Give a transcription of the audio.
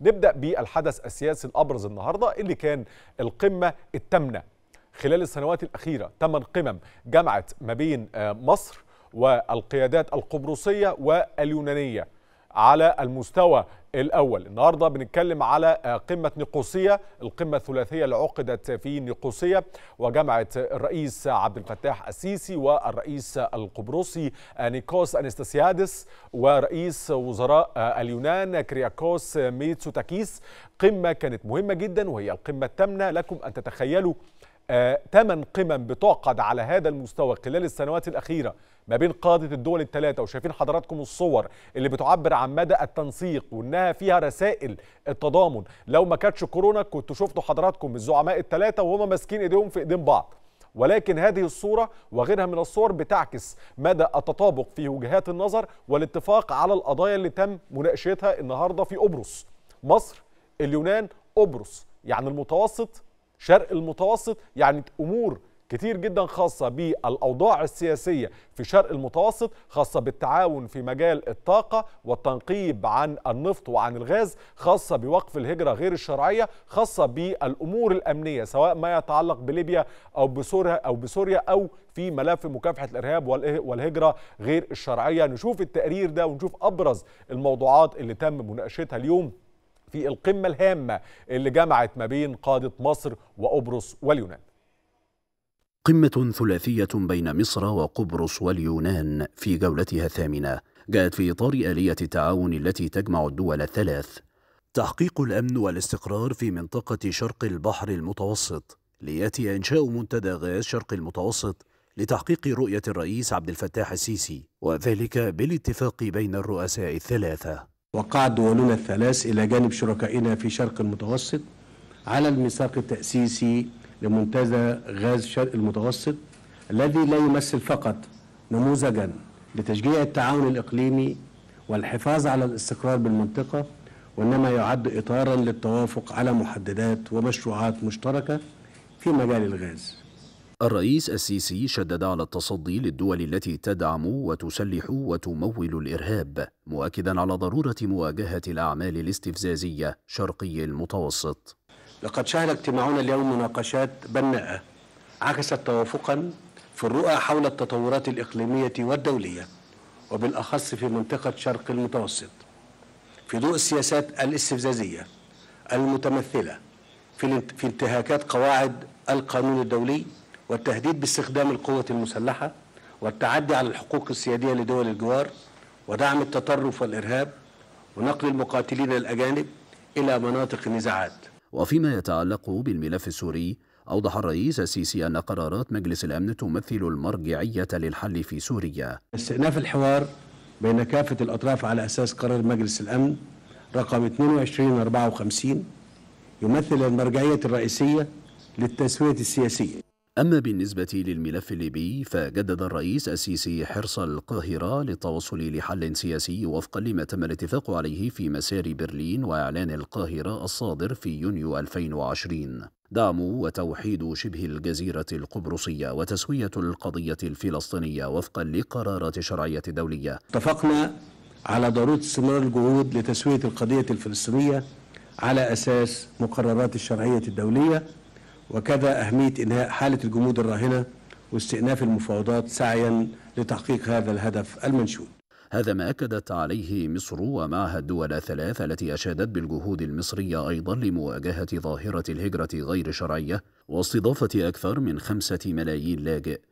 نبدأ بالحدث السياسي الأبرز النهاردة اللي كان القمة الثامنة خلال السنوات الأخيرة ثمان قمم جمعت ما بين آه، مصر والقيادات القبرصية واليونانية على المستوى الأول النهاردة بنتكلم على آه، قمة نيقوسية القمة الثلاثية اللي عقدت في نيقوسية وجمعت الرئيس عبد الفتاح السيسي والرئيس القبرصي نيكوس أنستاسيادس ورئيس وزراء آه، اليونان كرياكوس ميتسوتاكيس قمة كانت مهمة جدا وهي القمة الثامنة لكم أن تتخيلوا ثمان آه، قمم بتعقد على هذا المستوى خلال السنوات الأخيرة ما بين قادة الدول الثلاثة وشايفين حضراتكم الصور اللي بتعبر عن مدى التنسيق وإنها فيها رسائل التضامن لو ما كانتش كورونا كنتوا شفتوا حضراتكم الزعماء الثلاثة وهم ماسكين إيديهم في إيدين بعض ولكن هذه الصورة وغيرها من الصور بتعكس مدى التطابق في وجهات النظر والاتفاق على القضايا اللي تم مناقشتها النهاردة في قبرص مصر اليونان قبرص يعني المتوسط شرق المتوسط يعني امور كتير جدا خاصة بالأوضاع السياسية في شرق المتوسط خاصة بالتعاون في مجال الطاقة والتنقيب عن النفط وعن الغاز خاصة بوقف الهجرة غير الشرعية خاصة بالأمور الأمنية سواء ما يتعلق بليبيا أو بسوريا أو بسوريا أو في ملف مكافحة الإرهاب والهجرة غير الشرعية نشوف التقرير ده ونشوف أبرز الموضوعات اللي تم مناقشتها اليوم في القمة الهامة اللي جمعت ما بين قادة مصر وقبرص واليونان قمة ثلاثية بين مصر وقبرص واليونان في جولتها الثامنة جاءت في إطار آلية التعاون التي تجمع الدول الثلاث تحقيق الأمن والاستقرار في منطقة شرق البحر المتوسط ليأتي إنشاء منتدى غاز شرق المتوسط لتحقيق رؤية الرئيس عبد الفتاح السيسي وذلك بالاتفاق بين الرؤساء الثلاثة وقع دولنا الثلاث إلى جانب شركائنا في شرق المتوسط على الميثاق التأسيسي لمنتزه غاز شرق المتوسط الذي لا يمثل فقط نموذجا لتشجيع التعاون الإقليمي والحفاظ على الاستقرار بالمنطقة وإنما يعد إطارا للتوافق على محددات ومشروعات مشتركة في مجال الغاز الرئيس السيسي شدد على التصدي للدول التي تدعم وتسلح وتمول الإرهاب مؤكدا على ضرورة مواجهة الأعمال الاستفزازية شرقي المتوسط لقد شهد اجتماعنا اليوم مناقشات بناءة عكست توافقا في الرؤى حول التطورات الإقليمية والدولية وبالأخص في منطقة شرق المتوسط في ضوء السياسات الاستفزازية المتمثلة في انتهاكات قواعد القانون الدولي والتهديد باستخدام القوة المسلحة والتعدي على الحقوق السيادية لدول الجوار ودعم التطرف والإرهاب ونقل المقاتلين الأجانب إلى مناطق النزاعات وفيما يتعلق بالملف السوري أوضح الرئيس السيسي أن قرارات مجلس الأمن تمثل المرجعية للحل في سوريا استئناف الحوار بين كافة الأطراف على أساس قرار مجلس الأمن رقم 2254 يمثل المرجعية الرئيسية للتسوية السياسية أما بالنسبة للملف الليبي فجدد الرئيس السيسي حرص القاهرة للتوصل لحل سياسي وفقا لما تم الاتفاق عليه في مسار برلين وإعلان القاهرة الصادر في يونيو 2020 دعم وتوحيد شبه الجزيرة القبرصية وتسوية القضية الفلسطينية وفقا لقرارات الشرعية الدولية اتفقنا على ضرورة استمرار الجهود لتسوية القضية الفلسطينية على أساس مقررات الشرعية الدولية وكذا أهمية إنهاء حالة الجمود الراهنة واستئناف المفاوضات سعيا لتحقيق هذا الهدف المنشود هذا ما أكدت عليه مصر ومعها الدول الثلاث التي أشادت بالجهود المصرية أيضا لمواجهة ظاهرة الهجرة غير شرعية واستضافة أكثر من خمسة ملايين لاجئ